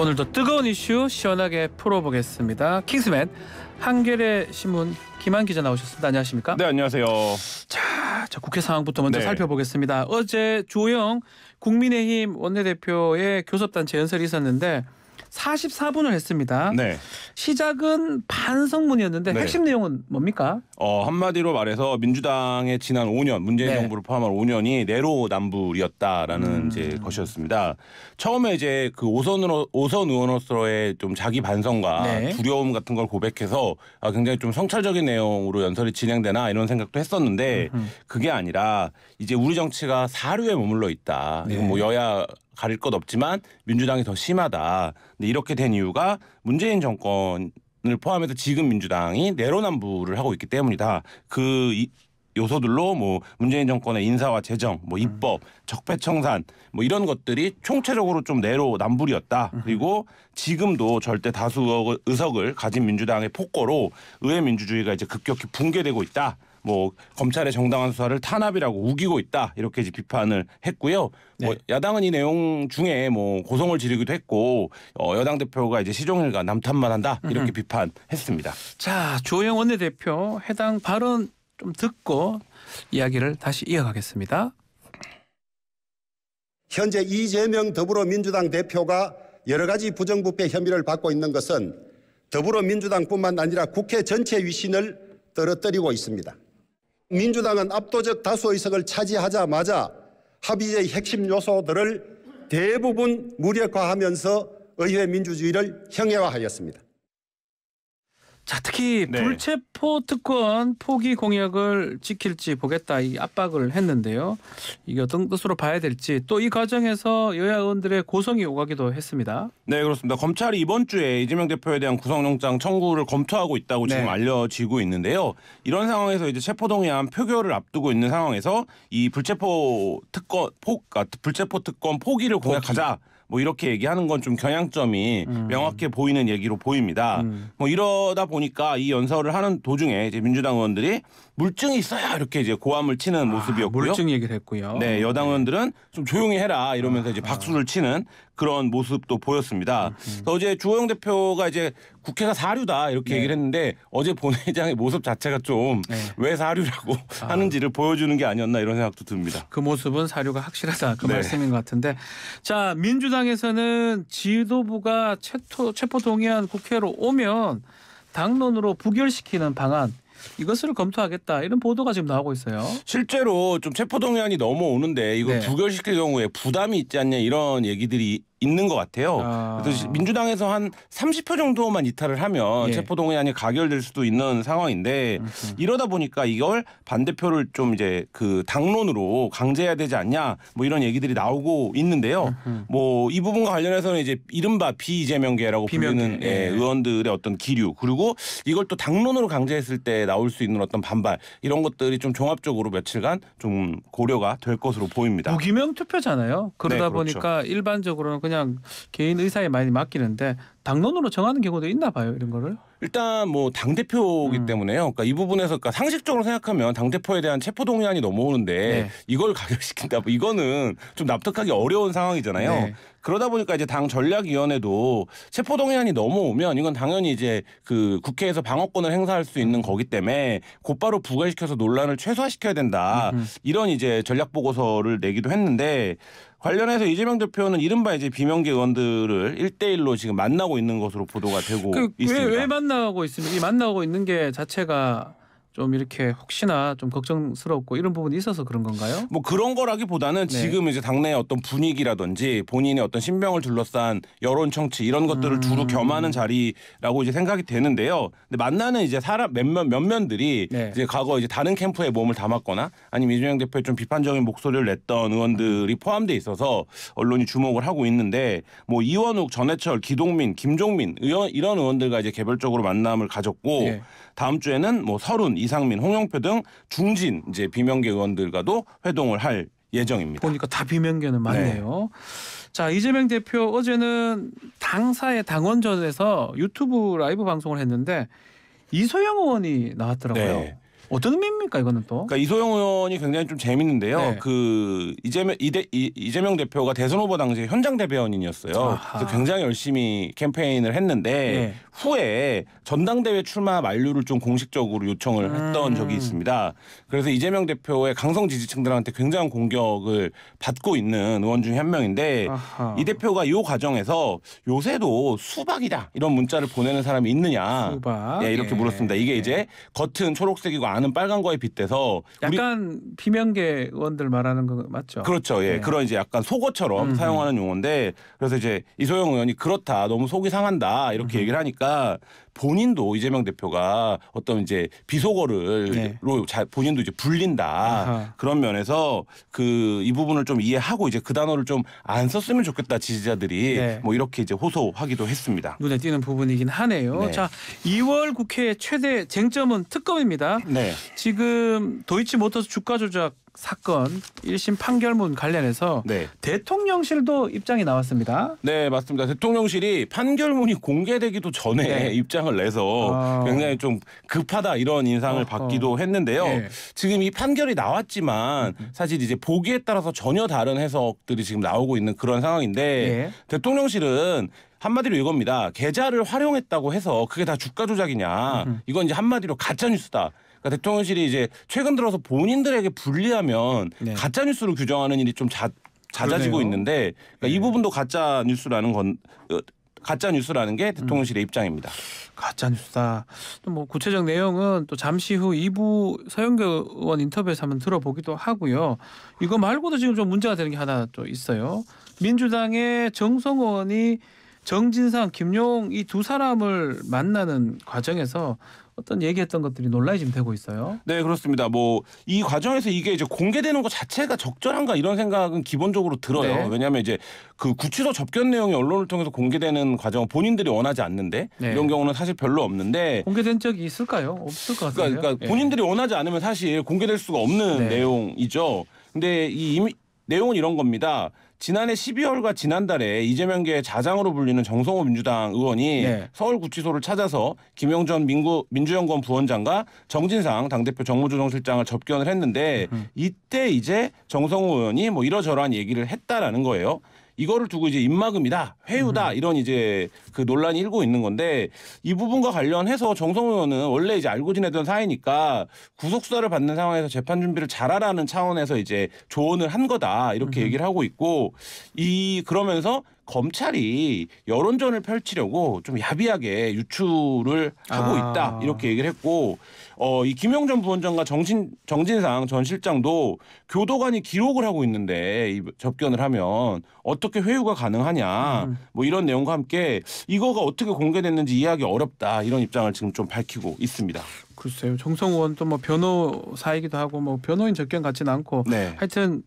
오늘도 뜨거운 이슈 시원하게 풀어보겠습니다. 킹스맨 한겨레 신문 김한 기자 나오셨습니다. 안녕하십니까? 네, 안녕하세요. 자, 자 국회 상황부터 먼저 네. 살펴보겠습니다. 어제 주호영 국민의힘 원내대표의 교섭단체 연설이 있었는데 44분을 했습니다. 네. 시작은 반성문이었는데 네. 핵심 내용은 뭡니까? 어, 한마디로 말해서 민주당의 지난 5년 문재인 네. 정부를 포함한 5년이 내로남불이었다라는 음. 이제 것이었습니다. 처음에 이제 그 오선으로 오선 의원으로서의 좀 자기 반성과 네. 두려움 같은 걸 고백해서 아, 굉장히 좀 성찰적인 내용으로 연설이 진행되나 이런 생각도 했었는데 음흠. 그게 아니라 이제 우리 정치가 사류에 머물러 있다. 뭐 네. 뭐 여야 가릴 것 없지만 민주당이 더 심하다. 근데 이렇게 된 이유가 문재인 정권을 포함해서 지금 민주당이 내로남불을 하고 있기 때문이다. 그 이, 요소들로 뭐 문재인 정권의 인사와 재정, 뭐 음. 입법, 적폐청산 뭐 이런 것들이 총체적으로 좀 내로남불이었다. 음. 그리고 지금도 절대 다수 의석을 가진 민주당의 폭거로 의회 민주주의가 이제 급격히 붕괴되고 있다. 뭐 검찰의 정당한 수사를 탄압이라고 우기고 있다 이렇게 비판을 했고요. 네. 뭐 야당은 이 내용 중에 뭐 고성을 지르기도 했고 어, 여당 대표가 이제 시종일관 남탓만 한다 이렇게 음흠. 비판했습니다. 자 조영 원대표 해당 발언 좀 듣고 이야기를 다시 이어가겠습니다. 현재 이재명 더불어민주당 대표가 여러 가지 부정부패 혐의를 받고 있는 것은 더불어민주당뿐만 아니라 국회 전체 위신을 떨어뜨리고 있습니다. 민주당은 압도적 다수 의석을 차지하자마자 합의의 핵심 요소들을 대부분 무력화하면서 의회 민주주의를 형해화하였습니다. 자 특히 네. 불체포 특권 포기 공약을 지킬지 보겠다 이 압박을 했는데요. 이게 어떤 뜻으로 봐야 될지 또 이 과정에서 여야 의원들의 고성이 오가기도 했습니다. 네 그렇습니다. 검찰이 이번 주에 이재명 대표에 대한 구속영장 청구를 검토하고 있다고 네. 지금 알려지고 있는데요. 이런 상황에서 이제 체포동의안 표결을 앞두고 있는 상황에서 이 불체포 특권 포 아, 불체포 특권 포기를 공약하자. 포기. 뭐 이렇게 얘기하는 건 좀 경향점이 음. 명확해 보이는 얘기로 보입니다. 음. 뭐 이러다 보니까 이 연설을 하는 도중에 이제 민주당 의원들이 물증이 있어야 이렇게 이제 고함을 치는 아, 모습이었고요. 물증 얘기를 했고요. 네, 여당 네. 의원들은 좀 조용히 해라 이러면서 이제 아. 박수를 치는 그런 모습도 보였습니다. 어제 주호영 대표가 이제 국회가 사류다 이렇게 네. 얘기를 했는데 어제 본회장의 모습 자체가 좀왜 네. 사류라고 아. 하는지를 보여주는 게 아니었나 이런 생각도 듭니다. 그 모습은 사류가 확실하다 그 네. 말씀인 것 같은데 자 민주당에서는 지도부가 체포, 체포동의안 국회로 오면 당론으로 부결시키는 방안 이것을 검토하겠다 이런 보도가 지금 나오고 있어요. 실제로 좀 체포동의안이 넘어오는데 이거 네. 부결시킬 경우에 부담이 있지 않냐 이런 얘기들이 있는 것 같아요. 아. 그래서 민주당에서 한 30표 정도만 이탈을 하면 예. 체포동의안이 가결될 수도 있는 상황인데 음흠. 그렇죠. 이러다 보니까 이걸 반대표를 좀 이제 그 당론으로 강제해야 되지 않냐 뭐 이런 얘기들이 나오고 있는데요. 뭐 이 부분과 관련해서는 이제 이른바 비이재명계라고 비명 불리는 예, 예. 의원들의 어떤 기류 그리고 이걸 또 당론으로 강제했을 때 나올 수 있는 어떤 반발 이런 것들이 좀 종합적으로 며칠간 좀 고려가 될 것으로 보입니다. 무기명 투표잖아요. 그러다 네, 그렇죠. 보니까 일반적으로는 그냥 개인 의사에 많이 맡기는데 당론으로 정하는 경우도 있나 봐요 이런 거를. 일단 뭐 당 대표이기 음. 때문에요. 그러니까 이 부분에서 그러니까 상식적으로 생각하면 당 대표에 대한 체포 동의안이 넘어오는데 네. 이걸 가결시킨다. 뭐 이거는 좀 납득하기 어려운 상황이잖아요. 네. 그러다 보니까 이제 당 전략위원회도 체포 동의안이 넘어오면 이건 당연히 이제 그 국회에서 방어권을 행사할 수 있는 거기 때문에 곧바로 부과시켜서 논란을 최소화시켜야 된다. 음흠. 이런 이제 전략 보고서를 내기도 했는데 관련해서 이재명 대표는 이른바 이제 비명계 의원들을 일대일로 지금 만나고 있는 것으로 보도가 되고 그, 있습니다. 왜, 왜 만나고 있습니까? 이 만나고 있는 게 자체가 좀 이렇게 혹시나 좀 걱정스럽고 이런 부분이 있어서 그런 건가요? 뭐 그런 거라기보다는 네. 지금 이제 당내의 어떤 분위기라든지 본인의 어떤 신병을 둘러싼 여론 청취 이런 것들을 주로 음. 겸하는 자리라고 이제 생각이 되는데요. 근데 만나는 이제 사람 몇몇 몇면들이 네. 이제 과거 이제 다른 캠프에 몸을 담았거나 아니면 이준영 대표에좀 비판적인 목소리를 냈던 의원들이 포함돼 있어서 언론이 주목을 하고 있는데 뭐 이원욱, 전해철, 기동민, 김종민 의원 이런 의원들과 이제 개별적으로 만남을 가졌고 네. 다음 주에는 뭐 서른, 이상민, 홍영표 등 중진 이제 비명계 의원들과도 회동을 할 예정입니다. 보니까 다 비명계는 맞네요. 네. 자 이재명 대표 어제는 당사의 당원전에서 유튜브 라이브 방송을 했는데 이소영 의원이 나왔더라고요. 네. 어떤 의미입니까 이거는 또? 그러니까 이소영 의원이 굉장히 좀 재밌는데요. 네. 그 이재명 이대, 이, 재명 대표가 대선 후보 당시 현장 대변인이었어요. 아하. 그래서 굉장히 열심히 캠페인을 했는데 네. 후에 전당대회 출마 만료를 좀 공식적으로 요청을 음. 했던 음. 적이 있습니다. 그래서 이재명 대표의 강성 지지층들한테 굉장한 공격을 받고 있는 의원 중 한 명인데 아하. 이 대표가 이 과정에서 요새도 수박이다 이런 문자를 보내는 사람이 있느냐 수박. 예, 이렇게 예. 물었습니다. 이게 예. 이제 겉은 초록색이고 안은 빨간 거에 빗대서 약간 비명계 의원들 말하는 거 맞죠? 그렇죠. 예, 예. 그런 이제 약간 속어처럼 음흠. 사용하는 용어인데 그래서 이제 이소영 의원이 그렇다 너무 속이 상한다 이렇게 음흠. 얘기를 하니까 보니까 본인도 이재명 대표가 어떤 이제 비속어를로 네. 잘 본인도 이제 불린다 아하. 그런 면에서 그 이 부분을 좀 이해하고 이제 그 단어를 좀 안 썼으면 좋겠다 지지자들이 네. 뭐 이렇게 이제 호소하기도 했습니다. 눈에 띄는 부분이긴 하네요. 네. 자, 2월 국회 최대 쟁점은 특검입니다. 네. 지금 도이치모터스 주가 조작 사건 1심 판결문 관련해서 네. 대통령실도 입장이 나왔습니다. 네, 맞습니다. 대통령실이 판결문이 공개되기도 전에 네. 입장을 내서 아... 굉장히 좀 급하다 이런 인상을 어, 받기도 어. 했는데요. 네. 지금 이 판결이 나왔지만 음. 사실 이제 보기에 따라서 전혀 다른 해석들이 지금 나오고 있는 그런 상황인데 예. 대통령실은 한마디로 이겁니다. 계좌를 활용했다고 해서 그게 다 주가 조작이냐. 이건 이제 한마디로 가짜 뉴스다. 그러니까 대통령실이 이제 최근 들어서 본인들에게 불리하면 네. 가짜 뉴스로 규정하는 일이 좀 자, 잦아지고 그러네요. 있는데 그러니까 네. 이 부분도 가짜 뉴스라는 건 가짜 뉴스라는 게 대통령실의 음. 입장입니다. 가짜 뉴스다. 또뭐 구체적 내용은 또 잠시 후 2부 서영교 의원 인터뷰에서 한번 들어보기도 하고요. 이거 말고도 지금 좀 문제가 되는 게 하나 또 있어요. 민주당의 정성 의원이 정진상, 김용 이 두 사람을 만나는 과정에서 어떤 얘기했던 것들이 논란이 지금 되고 있어요. 네, 그렇습니다. 뭐 이 과정에서 이게 이제 공개되는 것 자체가 적절한가 이런 생각은 기본적으로 들어요. 네. 왜냐하면 이제 그 구치소 접견 내용이 언론을 통해서 공개되는 과정 은 본인들이 원하지 않는데 네. 이런 경우는 사실 별로 없는데 공개된 적이 있을까요? 없을 것 같아요. 그러니까, 그러니까 예. 본인들이 원하지 않으면 사실 공개될 수가 없는 네. 내용이죠. 근데 이 이미, 내용은 이런 겁니다. 지난해 12월과 지난달에 이재명계의 자장으로 불리는 정성호 민주당 의원이 네. 서울구치소를 찾아서 김영전 민구, 민주연구원 부원장과 정진상 당대표 정무조정실장을 접견을 했는데 음. 이때 이제 정성호 의원이 뭐 이러저러한 얘기를 했다라는 거예요. 이거를 두고 이제 입막음이다, 회유다 음. 이런 이제 그 논란이 일고 있는 건데 이 부분과 관련해서 정성 의원은 원래 이제 알고 지내던 사이니까 구속수사를 받는 상황에서 재판 준비를 잘하라는 차원에서 이제 조언을 한 거다 이렇게 얘기를 하고 있고 이 그러면서 검찰이 여론전을 펼치려고 좀 야비하게 유출을 하고 아. 있다 이렇게 얘기를 했고 어, 이김영전 부원장과 정신, 정진상 전 실장도 교도관이 기록을 하고 있는데 이 접견을 하면 어떻게 회유가 가능하냐 음. 뭐 이런 내용과 함께 이거가 어떻게 공개됐는지 이해하기 어렵다 이런 입장을 지금 좀 밝히고 있습니다. 글쎄요 정성원 또 뭐 변호사이기도 하고 뭐 변호인 접견 같지는 않고 네. 하여튼.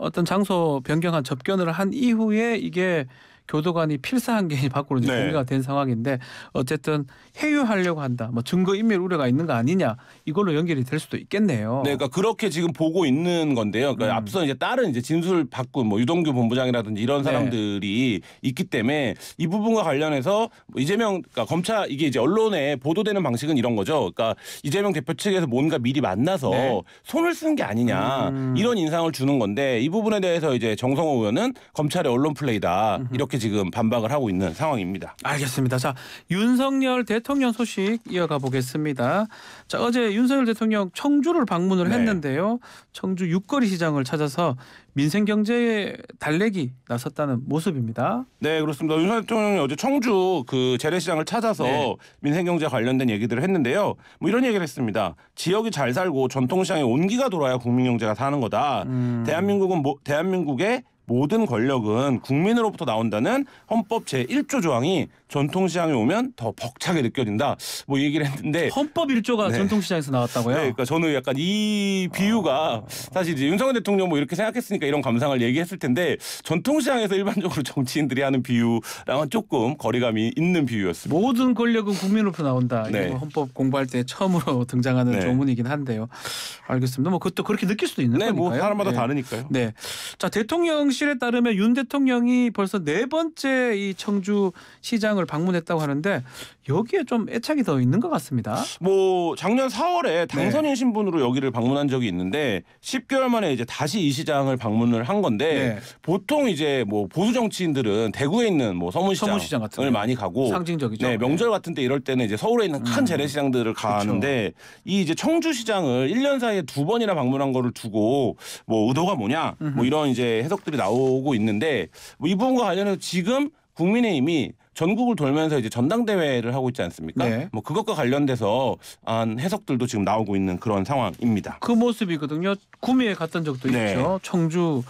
어떤 장소 변경한 접견을 한 이후에 이게 교도관이 필사한 게 밖으로 이제 네. 공개가 된 상황인데 어쨌든 해유하려고 한다. 뭐 증거 인멸 우려가 있는 거 아니냐 이걸로 연결이 될 수도 있겠네요. 네, 그러니까 그렇게 지금 보고 있는 건데요. 그러니까 음. 앞서 이제 다른 이제 진술 받고 뭐 유동규 본부장이라든지 이런 네. 사람들이 네. 있기 때문에 이 부분과 관련해서 뭐 이재명 그러니까 검찰 이게 이제 언론에 보도되는 방식은 이런 거죠. 그러니까 이재명 대표 측에서 뭔가 미리 만나서 네. 손을 쓰는 게 아니냐 음. 이런 인상을 주는 건데 이 부분에 대해서 이제 정성호 의원은 검찰의 언론 플레이다 음흠. 이렇게 지금 반박을 하고 있는 상황입니다. 알겠습니다. 자 윤석열 대통령 소식 이어가 보겠습니다. 자 어제 윤석열 대통령 청주를 방문을 네. 했는데요. 청주 육거리 시장을 찾아서 민생 경제에 달래기 나섰다는 모습입니다. 네 그렇습니다. 윤석열 대통령이 어제 청주 그 재래시장을 찾아서 네. 민생 경제 관련된 얘기들을 했는데요. 뭐 이런 얘기를 했습니다. 지역이 잘 살고 전통시장에 온기가 돌아야 국민 경제가 사는 거다. 음. 대한민국은 뭐, 대한민국의 모든 권력은 국민으로부터 나온다는 헌법 제1조 조항이 전통시장에 오면 더 벅차게 느껴진다. 뭐 얘기를 했는데 헌법 1조가 네. 전통시장에서 나왔다고요? 네, 그러니까 저는 약간 이 비유가 사실 이제 윤석열 대통령 뭐 이렇게 생각했으니까 이런 감상을 얘기했을 텐데 전통시장에서 일반적으로 정치인들이 하는 비유랑은 조금 거리감이 있는 비유였습니다. 모든 권력은 국민으로부터 나온다. 네. 이거 뭐 헌법 공부할 때 처음으로 등장하는 네. 조문이긴 한데요. 알겠습니다. 뭐 그것도 그렇게 느낄 수도 있는 네, 뭐 거니까요. 뭐 사람마다 예. 다르니까요. 네. 자대통령 실에 따르면 윤 대통령이 벌써 네 번째 이 청주 시장을 방문했다고 하는데 여기에 좀 애착이 더 있는 것 같습니다. 뭐 작년 4월에 당선인 신분으로 여기를 방문한 적이 있는데 10개월 만에 이제 다시 이 시장을 방문을 한 건데 네. 보통 이제 뭐 보수 정치인들은 대구에 있는 뭐 서문시장, 서문시장 같은 많이 가고 상징적이죠. 네, 명절 네. 같은 때 이럴 때는 이제 서울에 있는 큰 음. 재래시장들을 그렇죠. 가는데 이 이제 청주시장을 1년 사이에 두 번이나 방문한 거를 두고 뭐 의도가 뭐냐 뭐 이런 이제 해석들이 나오고 있는데 뭐이 부분과 관련해서 지금 국민의힘이 전국을 돌면서 이제 전당대회를 하고 있지 않습니까? 네. 뭐 그것과 관련돼서 한 해석들도 지금 나오고 있는 그런 상황입니다. 그 모습이거든요. 구미에 갔던 적도 네. 있죠. 청주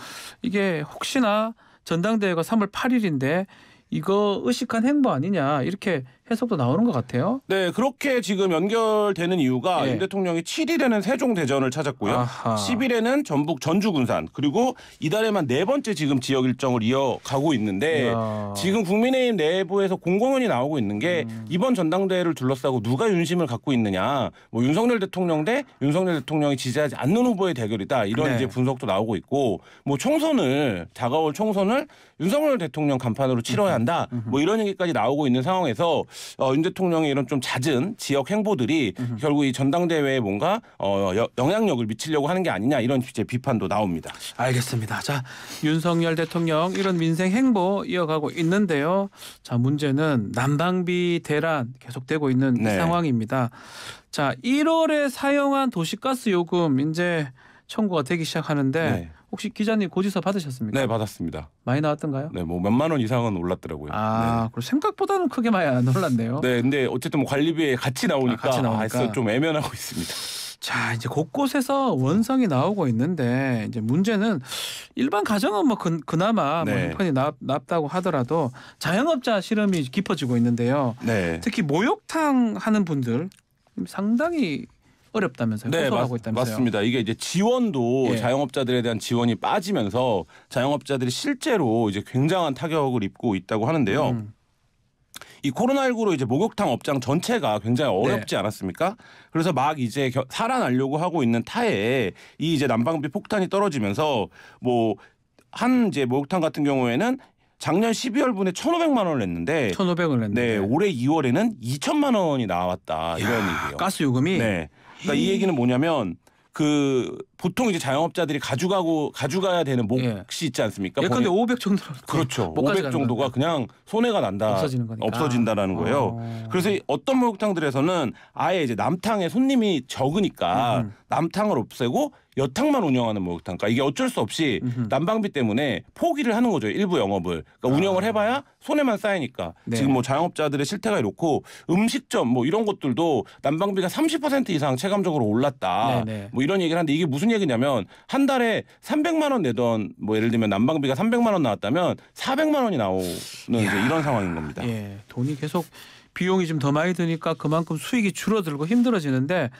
이게 혹시나 전당대회가 3월 8일인데 이거 의식한 행보 아니냐 이렇게 해석도 나오는 것 같아요. 네, 그렇게 지금 연결되는 이유가 예. 윤 대통령이 7일에는 세종 대전을 찾았고요. 아하. 10일에는 전북 전주 군산 그리고 이달에만 네 번째 지금 지역 일정을 이어가고 있는데 이야. 지금 국민의힘 내부에서 공공연이 나오고 있는 게 음. 이번 전당대회를 둘러싸고 누가 윤심을 갖고 있느냐. 뭐 윤석열 대통령 대 윤석열 대통령이 지지하지 않는 후보의 대결이다. 이런 네. 이제 분석도 나오고 있고 뭐 총선을 다가올 총선을 윤석열 대통령 간판으로 치러야 한다. 뭐 이런 얘기까지 나오고 있는 상황에서 어, 윤 대통령의 이런 좀 잦은 지역 행보들이 으흠. 결국 이 전당대회에 뭔가 어, 여, 영향력을 미치려고 하는 게 아니냐 이런 주제 비판도 나옵니다. 알겠습니다. 자 윤석열 대통령 이런 민생 행보 이어가고 있는데요. 자 문제는 난방비 대란 계속되고 있는 네. 상황입니다. 자 1월에 사용한 도시가스 요금 이제 청구가 되기 시작하는데. 네. 혹시 기자님 고지서 받으셨습니까? 네 받았습니다. 많이 나왔던가요? 네, 뭐 몇만 원 이상은 올랐더라고요. 아, 네. 그럼 생각보다는 크게 많이 안 올랐네요. 네, 근데 어쨌든 뭐 관리비에 같이 나오니까 아, 같이 나오니까. 아, 좀 애면하고 있습니다. 자, 이제 곳곳에서 원성이 나오고 있는데 이제 문제는 일반 가정은 뭐 그, 그나마 뭐 네. 뭐 형편이 나, 낮다고 하더라도 자영업자 실험이 깊어지고 있는데요. 네. 특히 목욕탕 하는 분들 상당히 어렵다면서요? 네, 호소하고 있다면서요? 맞습니다. 이게 이제 지원도 예. 자영업자들에 대한 지원이 빠지면서 자영업자들이 실제로 이제 굉장한 타격을 입고 있다고 하는데요. 음. 이 코로나19로 이제 목욕탕 업장 전체가 굉장히 네. 어렵지 네. 않았습니까? 그래서 막 이제 겨, 살아나려고 하고 있는 타에 이 이제 난방비 폭탄이 떨어지면서 뭐 한 이제 목욕탕 같은 경우에는 작년 12월분에 1,500만 원을 냈는데 1,500을 냈는데 네, 올해 2월에는 2천만 원이 나왔다 이런 얘기예요. 가스 요금이 네. 그러니까 이 얘기는 뭐냐면 그 보통 이제 자영업자들이 가져가고 가져가야 되는 몫이 예. 있지 않습니까? 예컨데500 정도 그렇죠. 500 정도가 그냥 손해가 난다. 없어지는 거니까. 없어진다라는 거예요. 오. 아. 그래서 어떤 목욕탕들에서는 아예 이제 남탕에 손님이 적으니까 음 남탕을 없애고 여탕만 운영하는 목욕탕. 그러니까 이게 어쩔 수 없이 음흠. 난방비 때문에 포기를 하는 거죠. 일부 영업을. 그러니까 아. 운영을 해봐야 손해만 쌓이니까. 네. 지금 뭐 자영업자들의 실태가 이렇고 음식점 뭐 이런 것들도 난방비가 30% 이상 체감적으로 올랐다. 네네. 네. 뭐 이런 얘기를 하는데 이게 무슨 무슨 얘기냐면 한 달에 300만 원 내던 뭐 예를 들면 난방비가 300만 원 나왔다면 400만 원이 나오는 이런 상황인 겁니다. 예, 돈이 계속 비용이 좀 더 많이 드니까 그만큼 수익이 줄어들고 힘들어지는데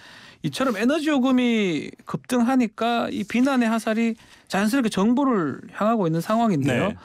이처럼 에너지 요금이 급등하니까 이 비난의 화살이 자연스럽게 정부를 향하고 있는 상황인데요. 네.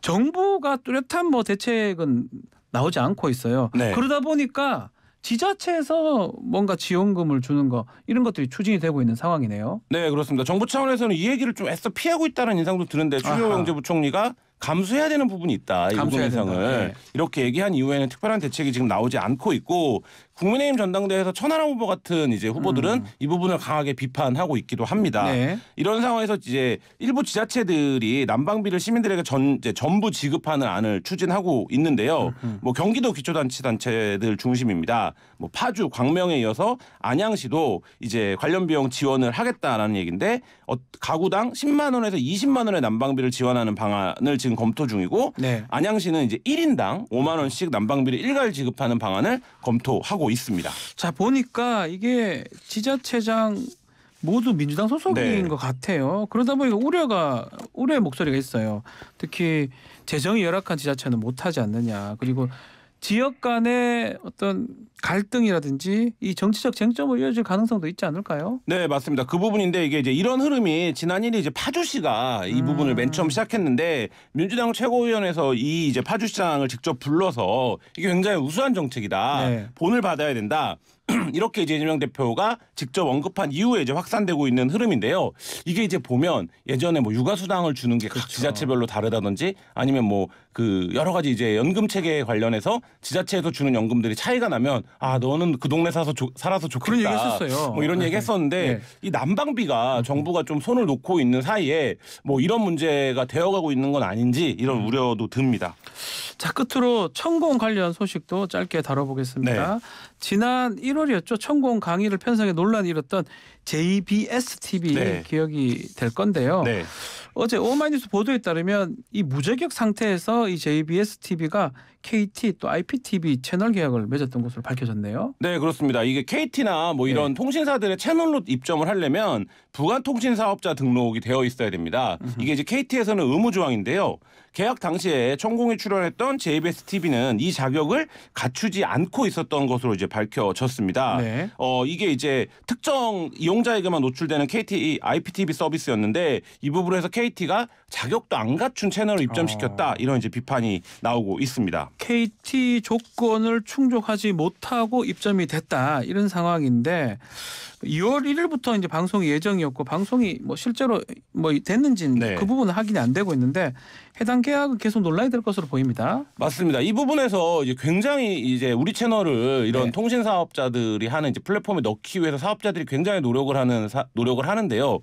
정부가 뚜렷한 뭐 대책은 나오지 않고 있어요. 네. 그러다 보니까 지자체에서 뭔가 지원금을 주는 거 이런 것들이 추진이 되고 있는 상황이네요. 네 그렇습니다. 정부 차원에서는 이 얘기를 좀 애써 피하고 있다는 인상도 드는데 추미애 경부총리가 감수해야 되는 부분이 있다. 이 부분 감수해상을 네. 이렇게 얘기한 이후에는 특별한 대책이 지금 나오지 않고 있고 국민의힘 전당대회에서 천하람 후보 같은 이제 후보들은 음. 이 부분을 강하게 비판하고 있기도 합니다. 네. 이런 상황에서 이제 일부 지자체들이 난방비를 시민들에게 전, 이제 전부 지급하는 안을 추진하고 있는데요. 음. 음. 뭐 경기도 기초단체단체들 중심입니다. 뭐 파주, 광명에 이어서 안양시도 이제 관련 비용 지원을 하겠다라는 얘기인데 어, 가구당 10만 원에서 20만 원의 난방비를 지원하는 방안을 지금 검토 중이고 네. 안양시는 이제 1인당 5만 원씩 난방비를 일괄 지급하는 방안을 검토하고 있습니다. 자 보니까 이게 지자체장 모두 민주당 소속인 네. 것 같아요. 그러다 보니까 우려가 우려의 목소리가 있어요. 특히 재정이 열악한 지자체는 못하지 않느냐. 그리고 지역 간의 어떤 갈등이라든지 이 정치적 쟁점을 이어질 가능성도 있지 않을까요? 네, 맞습니다. 그 부분인데 이게 이제 이런 흐름이 지난 일에 이제 파주시가 이 부분을 맨 처음 음. 시작했는데 민주당 최고위원회에서 이 이제 파주시장을 직접 불러서 이게 굉장히 우수한 정책이다. 네. 본을 받아야 된다. 이렇게 이제 이재명 대표가 직접 언급한 이후에 이제 확산되고 있는 흐름인데요. 이게 이제 보면 예전에 뭐 육아수당을 주는 게각 그렇죠. 지자체별로 다르다든지 아니면 뭐 그 여러 가지 이제 연금 체계 관련해서 지자체에서 주는 연금들이 차이가 나면 아 너는 그 동네 사서 조, 살아서 좋겠다. 그런 얘기했었어요. 뭐 이런 네. 얘기했었는데 네. 이 난방비가 음. 정부가 좀 손을 놓고 있는 사이에 뭐 이런 문제가 되어가고 있는 건 아닌지 이런 음. 우려도 듭니다. 자 끝으로 천공 관련 소식도 짧게 다뤄보겠습니다. 네. 지난 1월이었죠. 천공 강의를 편성해 논란이 일었던 JBS TV 네. 기억이 될 건데요. 네. 어제 오마이뉴스 보도에 따르면 이 무자격 상태에서 이 JBS TV가 KT 또 IPTV 채널 계약을 맺었던 것으로 밝혀졌네요. 네, 그렇습니다. 이게 KT나 뭐 이런 네. 통신사들의 채널로 입점을 하려면 부가통신사업자 등록이 되어 있어야 됩니다. 으흠. 이게 이제 KT에서는 의무 조항인데요. 계약 당시에 천공이 출연했던 JBS TV는 이 자격을 갖추지 않고 있었던 것으로 이제 밝혀졌습니다. 네. 어, 이게 이제 특정 이용자에게만 노출되는 KT IPTV 서비스였는데 이 부분에서 KT가 자격도 안 갖춘 채널을 입점시켰다 어. 이런 이제 비판이 나오고 있습니다. KT 조건을 충족하지 못하고 입점이 됐다 이런 상황인데 2월 1일부터 이제 방송이 예정이었고 방송이 뭐 실제로 뭐 됐는지는 네. 그 부분은 확인이 안 되고 있는데 해당 계약은 계속 논란이 될 것으로 보입니다. 맞습니다. 이 부분에서 이제 굉장히 이제 우리 채널을 이런 네. 통신 사업자들이 하는 이제 플랫폼에 넣기 위해서 사업자들이 굉장히 노력을 하는 사, 노력을 하는데요.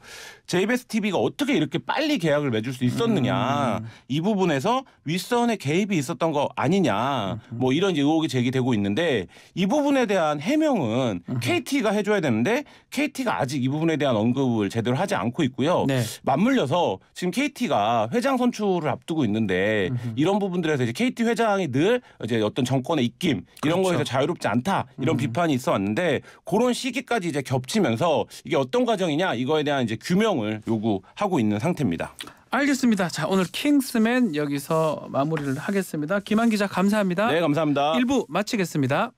JBS TV가 어떻게 이렇게 빨리 계약을 맺을 수 있었느냐 음. 이 부분에서 윗선의 개입이 있었던 거 아니냐 음. 뭐 이런 의혹이 제기되고 있는데 이 부분에 대한 해명은 음. KT가 해줘야 되는데 근데 KT가 아직 이 부분에 대한 언급을 제대로 하지 않고 있고요. 네. 맞물려서 지금 KT가 회장 선출을 앞두고 있는데 음흠. 이런 부분들에서 이제 KT 회장이 늘 이제 어떤 정권의 입김 이런 그렇죠. 거에서 자유롭지 않다 이런 음. 비판이 있어 왔는데 그런 시기까지 이제 겹치면서 이게 어떤 과정이냐 이거에 대한 이제 규명을 요구하고 있는 상태입니다. 알겠습니다. 자 오늘 킹스맨 여기서 마무리를 하겠습니다. 김한 기자 감사합니다. 네 감사합니다. 일부 마치겠습니다.